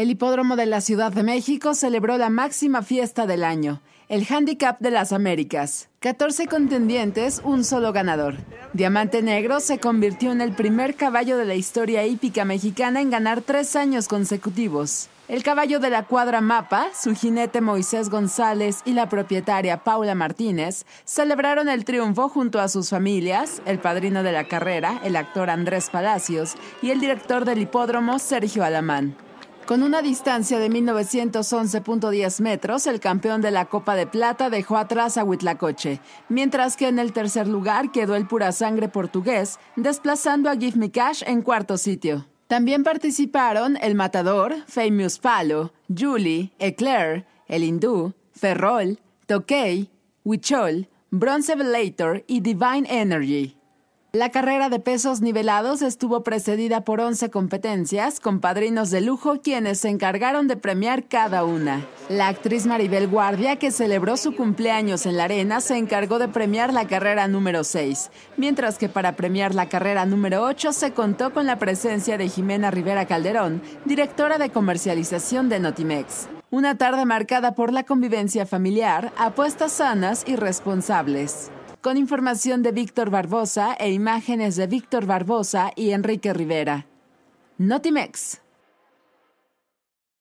El Hipódromo de la Ciudad de México celebró la máxima fiesta del año, el Handicap de las Américas. 14 contendientes, un solo ganador. Diamante Negro se convirtió en el primer caballo de la historia hípica mexicana en ganar tres años consecutivos. El caballo de la cuadra Mapa, su jinete Moisés González y la propietaria Paula Martínez celebraron el triunfo junto a sus familias, el padrino de la carrera, el actor Andrés Palacios y el director del hipódromo Sergio Alamán. Con una distancia de 1911.10 metros, el campeón de la Copa de Plata dejó atrás a Huitlacoche, mientras que en el tercer lugar quedó el pura sangre portugués, desplazando a Give Me Cash en cuarto sitio. También participaron El Matador, Famous Palo, Julie, Eclair, El Hindú, Ferrol, Tokei, Huichol, Bronze Velator y Divine Energy. La carrera de pesos nivelados estuvo precedida por 11 competencias con padrinos de lujo quienes se encargaron de premiar cada una. La actriz Maribel Guardia, que celebró su cumpleaños en la arena, se encargó de premiar la carrera número 6, mientras que para premiar la carrera número 8 se contó con la presencia de Jimena Rivera Calderón, directora de comercialización de Notimex. Una tarde marcada por la convivencia familiar, apuestas sanas y responsables con información de Víctor Barbosa e imágenes de Víctor Barbosa y Enrique Rivera. Notimex.